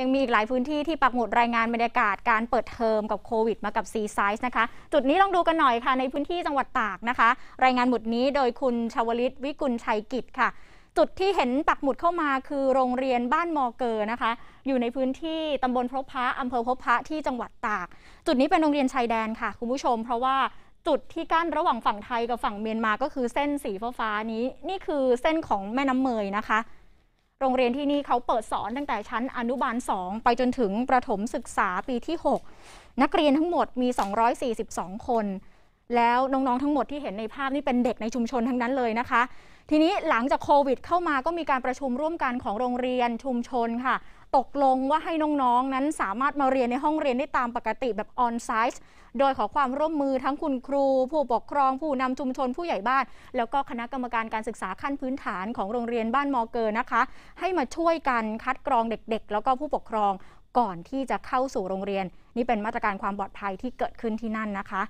ยังมีอีกหลายพื้นที่ที่ปักหมุดรายงานบรรยากาศการเปิดเทอมกับโควิดมากับซีไซส์นะคะจุดนี้ลองดูกันหน่อยค่ะในพื้นที่จังหวัดตากนะคะ รายงานหมุดนี้โดยคุณชวลิต วิกุลชัยกิจค่ะ จุดที่เห็นปักหมุดเข้ามาคือโรงเรียนบ้านมอเกอร์นะคะ อยู่ในพื้นที่ตำบลพบพระอำเภอพบพระที่จังหวัดตาก จุดนี้เป็นโรงเรียนชายแดนค่ะคุณผู้ชม เพราะว่าจุดที่กั้นระหว่างฝั่งไทยกับฝั่งเมียนมาก็คือเส้นสีฟ้าฟ้านี้นี่คือเส้นของแม่น้ำเมยนะคะโรงเรียนที่นี่เขาเปิดสอนตั้งแต่ชั้นอนุบาล 2 ไปจนถึงประถมศึกษาปีที่ 6 นักเรียนทั้งหมดมี 242 คนแล้ว น้อง ๆ ทั้งหมดที่เห็นในภาพนี่เป็นเด็กในชุมชนทั้งนั้นเลยนะคะ ทีนี้หลังจากโควิดเข้ามาก็มีการประชุมร่วมกันของโรงเรียนชุมชนค่ะ ตกลงว่าให้น้องๆนนั้นสามารถมาเรียนในห้องเรียนได้ตามปกติแบบออนไซต์โดยขอความร่วมมือทั้งคุณครู ผู้ปกครอง ผู้นำชุมชน ผู้ใหญ่บ้าน แล้วก็คณะกรรมการการศึกษาขั้นพื้นฐานของโรงเรียนบ้านมอเกอร์นะคะ ให้มาช่วยกันคัดกรองเด็กๆ แล้วก็ผู้ปกครองก่อนที่จะเข้าสู่โรงเรียน นี่เป็นมาตรการความปลอดภัยที่เกิดขึ้นที่นั่นนะคะ